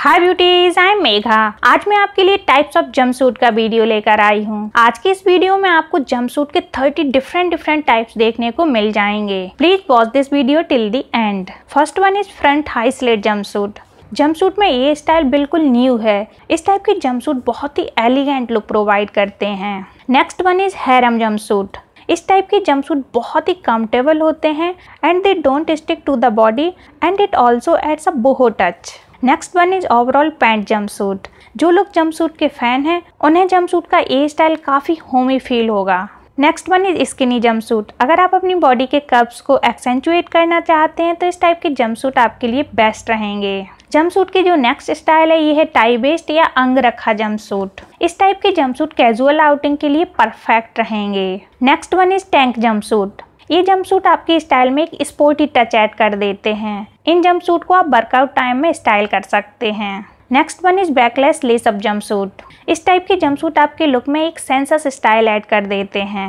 hi beauties I am Megha आज मैं आपके लिए टाइप्स ऑफ जंपसूट का वीडियो लेकर आई हूँ आज की इस वीडियो में आपको जंपसूट के 30 डिफरेंट डिफरेंट टाइप्स देखने को मिल जाएंगे please watch this video till the end first one is front high slit jumpsuit jumpsuit में ये स्टाइल बिल्कुल न्यू है इस टाइप के जंपसूट बहुत ही एलिगेंट लुक प्रोवाइड करते हैं next one is harem jumpsuit इस टाइप के जंपसूट बहुत ही कम्फर्टेबल होते हैं and they don't stick to the body and it also adds a boho touch next one is overall pant jumpsuit जो लोग जंप सूट के fan हैं उन्हें जंप सूट का ए स्टाइल काफ़ी होमी फील होगा next one is skinny jumpsuit अगर आप अपनी बॉडी के कर्व्स को एक्सेंचुएट करना चाहते हैं तो इस टाइप के जंप सूट आपके लिए बेस्ट रहेंगे जंप सूट के जो नेक्स्ट स्टाइल है ये है टाई बेस्ड या अंग रखा जंप सूट इस टाइप के जंप सूट कैजुअल आउटिंग के लिए परफेक्ट रहेंगे next one is tank jumpsuit ये जंपसूट आपके स्टाइल में एक स्पोर्टी टच ऐड कर देते हैं इन जंपसूट को आप वर्कआउट टाइम में स्टाइल कर सकते हैं next one is backless lace up jumpsuit इस टाइप के जंपसूट आपके लुक में एक सेंसस स्टाइल ऐड कर देते हैं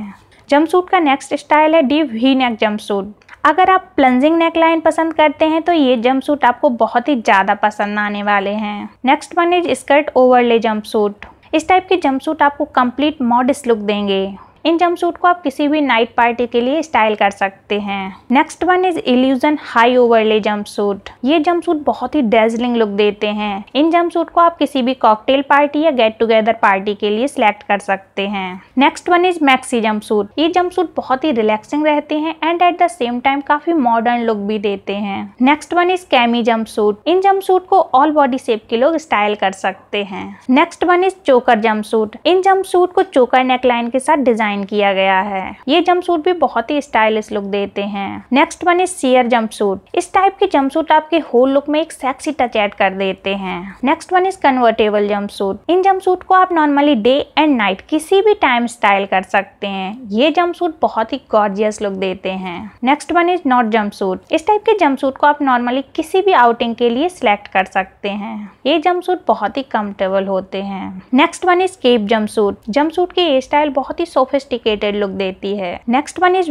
जंपसूट का नेक्स्ट स्टाइल है डीप वी नेक जंपसूट अगर आप प्लंजिंग नेक लाइन पसंद करते हैं तो ये जंपसूट आपको बहुत ही ज़्यादा पसंद आने वाले हैं next one is skirt overlay jumpsuit इस टाइप के जंपसूट आपको कंप्लीट मॉडर्स लुक देंगे इन जंपसूट को आप किसी भी नाइट पार्टी के लिए स्टाइल कर सकते हैं next one is illusion high overlay jumpsuit ये जंपसूट बहुत ही डेजलिंग लुक देते हैं इन जंपसूट को आप किसी भी कॉकटेल पार्टी या गेट टुगेदर पार्टी के लिए सिलेक्ट कर सकते हैं next one is maxi jumpsuit ये जंपसूट बहुत ही रिलैक्सिंग रहते हैं and at the same time काफी मॉडर्न लुक भी देते हैं next one is cami jumpsuit इन जंपसूट को ऑल बॉडी शेप के लोग स्टाइल कर सकते हैं next one is choker jumpsuit इन जंपसूट को चोकर नेकलाइन के साथ डिजाइन डिजाइन किया गया है ये जंपसूट भी बहुत ही स्टाइलिश लुक देते हैं next one is sheer jumpsuit इस टाइप के जंपसूट आपके होल लुक में एक सेक्सी टच एड कर देते हैं next one is convertible jumpsuit इन जंपसूट को आप नॉर्मली डे एंड नाइट किसी भी टाइम स्टाइल कर सकते हैं ये जंपसूट बहुत ही गॉर्जियस लुक देते हैं next one is knot jumpsuit इस टाइप के जंपसूट को आप नॉर्मली किसी भी आउटिंग के लिए सिलेक्ट कर सकते हैं ये जंपसूट बहुत ही कम्फर्टेबल होते हैं next one is cape suit suit के ये स्टाइल बहुत ही सोफे सोफिस्टिकेटेड लुक देती है next one is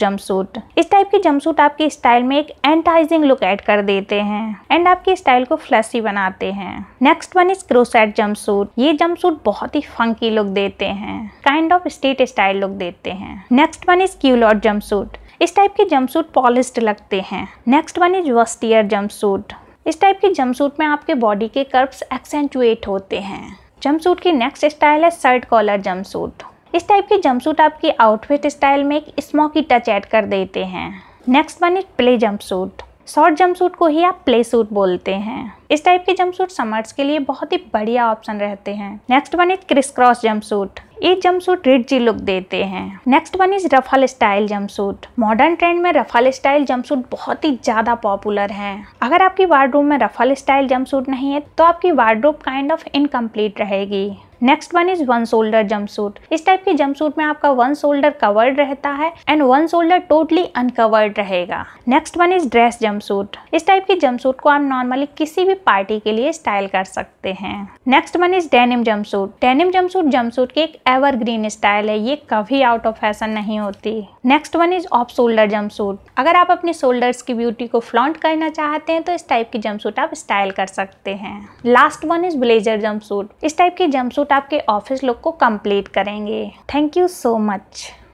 jumpsuit इस टाइप के जम सूट आपके स्टाइल में एक एंटाइजिंग लुक एड कर देते हैं एंड आपके स्टाइल को फ्लैसी बनाते हैं नेक्स्ट वन इज क्रोसेट जम सूट ये जम सूट बहुत ही फंकी लुक देते हैं kind of street style look देते हैं next one is culotte jumpsuit इस टाइप के जम सूट पॉलिस्ड लगते हैं नेक्स्ट वन इज वस्टियर जम सूट इस टाइप के जम सूट में आपके बॉडी के कर्व्स एक्सेंचुएट होते हैं जम सूट की नेक्स्ट स्टाइल है शर्ट कॉलर जम सूट इस टाइप के जंपसूट आपकी आउटफिट स्टाइल में एक स्मोकी टच ऐड कर देते हैं next one is play jumpsuit short jumpsuit को ही आप प्ले सूट बोलते हैं इस टाइप के जंपसूट समर्स के लिए बहुत ही बढ़िया ऑप्शन रहते हैं next one is criss cross jumpsuit ये जंपसूट जी लुक देते हैं next one is ruffle style jumpsuit modern trend में रफल स्टाइल जंपसूट बहुत ही ज्यादा पॉपुलर है अगर आपकी वार्ड्रोब में रफल स्टाइल जंपसूट नहीं है तो आपकी वार्ड्रोब काइंड ऑफ इनकम्प्लीट रहेगी next one is one shoulder jumpsuit इस टाइप के जम्पसूट में आपका वन शोल्डर कवर्ड रहता है and one shoulder totally uncovered रहेगा next one is dress jumpsuit इस टाइप के जम्पसूट को आप नॉर्मली किसी भी पार्टी के लिए स्टाइल कर सकते हैं next one is denim jumpsuit denim jumpsuit jumpsuit की एक एवरग्रीन स्टाइल है ये कभी आउट ऑफ फैशन नहीं होती next one is off shoulder jumpsuit अगर आप अपने शोल्डर्स की ब्यूटी को फ्लॉन्ट करना चाहते हैं तो इस टाइप की जम्पसूट आप स्टाइल कर सकते हैं last one is blazer jumpsuit इस टाइप की जम्पसूट आपके ऑफिस लुक को कंप्लीट करेंगे थैंक यू सो मच